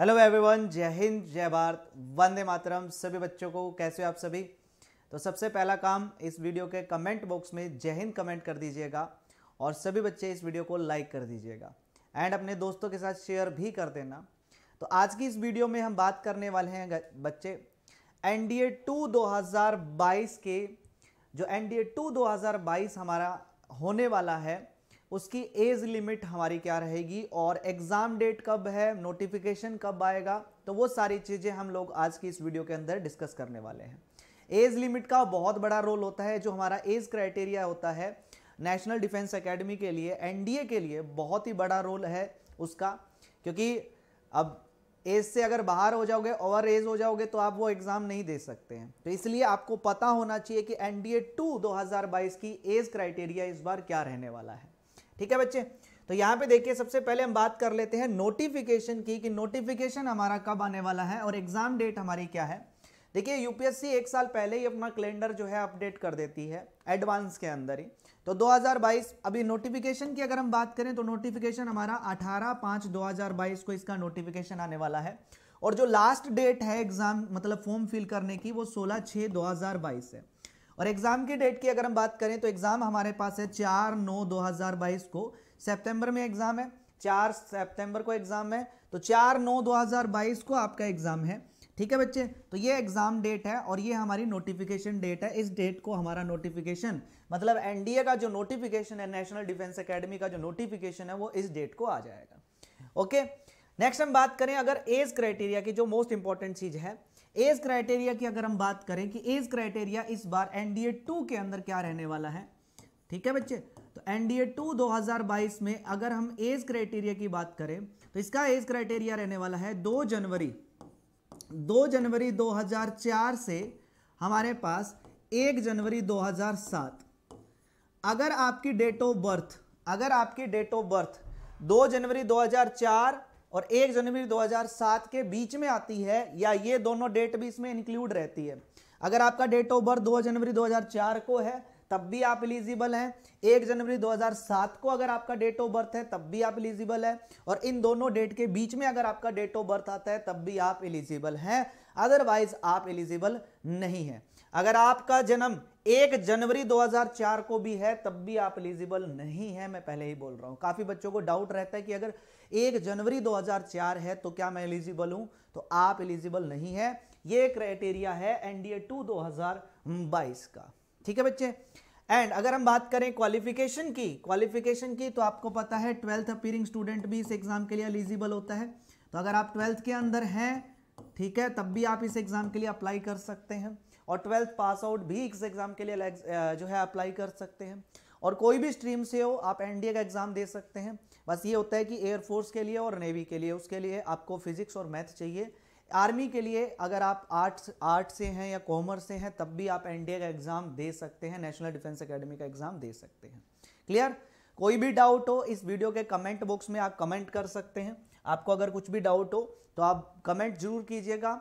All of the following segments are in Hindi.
हेलो एवरीवन जय हिंद जय भारत वंदे मातरम सभी बच्चों को कैसे हो आप सभी तो सबसे पहला काम इस वीडियो के कमेंट बॉक्स में जय हिंद कमेंट कर दीजिएगा और सभी बच्चे इस वीडियो को लाइक कर दीजिएगा एंड अपने दोस्तों के साथ शेयर भी कर देना तो आज की इस वीडियो में हम बात करने वाले हैं बच्चे एन डी ए टू दो हज़ार बाईस के जो एन डी ए टू दो हज़ार बाईस हमारा होने वाला है उसकी एज लिमिट हमारी क्या रहेगी और एग्ज़ाम डेट कब है नोटिफिकेशन कब आएगा तो वो सारी चीज़ें हम लोग आज की इस वीडियो के अंदर डिस्कस करने वाले हैं एज लिमिट का बहुत बड़ा रोल होता है जो हमारा एज क्राइटेरिया होता है नेशनल डिफेंस एकेडमी के लिए एनडीए के लिए बहुत ही बड़ा रोल है उसका क्योंकि अब एज से अगर बाहर हो जाओगे ओवर एज हो जाओगे तो आप वो एग्ज़ाम नहीं दे सकते हैं तो इसलिए आपको पता होना चाहिए कि एनडीए टू दो की एज क्राइटेरिया इस बार क्या रहने वाला है ठीक है बच्चे तो यहाँ पे देखिए सबसे पहले हम बात कर लेते हैं नोटिफिकेशन की कि नोटिफिकेशन हमारा कब आने वाला है और एग्ज़ाम डेट हमारी क्या है देखिए यूपीएससी एक साल पहले ही अपना कैलेंडर जो है अपडेट कर देती है एडवांस के अंदर ही तो 2022 अभी नोटिफिकेशन की अगर हम बात करें तो नोटिफिकेशन हमारा 18 पाँच 2022 को इसका नोटिफिकेशन आने वाला है और जो लास्ट डेट है एग्ज़ाम मतलब फॉर्म फिल करने की वो सोलह छः दो है और एग्ज़ाम की डेट की अगर हम बात करें तो एग्ज़ाम हमारे पास है चार नौ दो हज़ार बाईस को सेप्टेम्बर में एग्ज़ाम है चार सेप्टेम्बर को एग्ज़ाम है तो चार नौ दो हज़ार बाईस को आपका एग्ज़ाम है ठीक है बच्चे तो ये एग्ज़ाम डेट है और ये हमारी नोटिफिकेशन डेट है इस डेट को हमारा नोटिफिकेशन मतलब एनडीए का जो नोटिफिकेशन है नेशनल डिफेंस एकेडमी का जो नोटिफिकेशन है वो इस डेट को आ जाएगा ओके नेक्स्ट हम बात करें अगर एज क्राइटेरिया की जो मोस्ट इंपॉर्टेंट चीज़ है एज क्राइटेरिया की अगर हम बात करें कि एज क्राइटेरिया इस बार एनडीए टू के अंदर क्या रहने वाला है ठीक है बच्चे तो एनडीए टू 2022 में अगर हम एज क्राइटेरिया की बात करें तो इसका एज क्राइटेरिया रहने वाला है दो जनवरी दो जनवरी 2004 से हमारे पास एक जनवरी 2007 अगर आपकी डेट ऑफ बर्थ अगर आपकी डेट ऑफ बर्थ 2 जनवरी 2004 और 1 जनवरी 2007 के बीच में आती है या ये दोनों डेट भी इसमें इंक्लूड रहती है अगर आपका डेट ऑफ बर्थ दो जनवरी 2004 को है तब भी आप एलिजिबल हैं एक जनवरी 2007 को अगर आपका डेट ऑफ बर्थ है तब भी आप एलिजिबल हैं और इन दोनों डेट के बीच में अगर आपका डेट ऑफ बर्थ आता है तब भी आप एलिजिबल हैं अदरवाइज आप एलिजिबल नहीं हैं अगर आपका जन्म एक जनवरी 2004 को भी है तब भी आप एलिजिबल नहीं है मैं पहले ही बोल रहा हूँ काफ़ी बच्चों को डाउट रहता है कि अगर एक जनवरी 2004 है तो क्या मैं एलिजिबल हूँ तो आप एलिजिबल नहीं है ये क्राइटेरिया है एनडीए टू दो का ठीक है बच्चे एंड अगर हम बात करें क्वालिफिकेशन की क्वालिफिकेशन की तो आपको पता है ट्वेल्थ अपीयरिंग स्टूडेंट भी इस एग्ज़ाम के लिए एलिजिबल होता है तो अगर आप ट्वेल्थ के अंदर हैं ठीक है तब भी आप इस एग्ज़ाम के लिए अप्लाई कर सकते हैं और ट्वेल्थ पास आउट भी इस एग्ज़ाम के लिए जो है अप्लाई कर सकते हैं और कोई भी स्ट्रीम से हो आप एनडीए का एग्ज़ाम दे सकते हैं बस ये होता है कि एयरफोर्स के लिए और नेवी के लिए उसके लिए आपको फिजिक्स और मैथ चाहिए आर्मी के लिए अगर आप आर्ट्स आर्ट से हैं या कॉमर्स से हैं तब भी आप एनडीए का एग्ज़ाम दे सकते हैं नेशनल डिफेंस एकेडमी का एग्ज़ाम दे सकते हैं क्लियर कोई भी डाउट हो इस वीडियो के कमेंट बॉक्स में आप कमेंट कर सकते हैं आपको अगर कुछ भी डाउट हो तो आप कमेंट जरूर कीजिएगा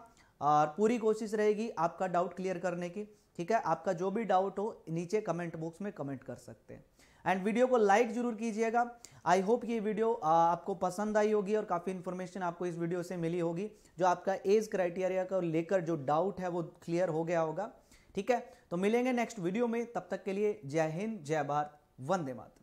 और पूरी कोशिश रहेगी आपका डाउट क्लियर करने की ठीक है आपका जो भी डाउट हो नीचे कमेंट बॉक्स में कमेंट कर सकते हैं एंड वीडियो को लाइक जरूर कीजिएगा आई होप ये वीडियो आपको पसंद आई होगी और काफ़ी इन्फॉर्मेशन आपको इस वीडियो से मिली होगी जो आपका एज क्राइटेरिया को लेकर जो डाउट है वो क्लियर हो गया होगा ठीक है तो मिलेंगे नेक्स्ट वीडियो में तब तक के लिए जय हिंद जय भारत वंदे मातृ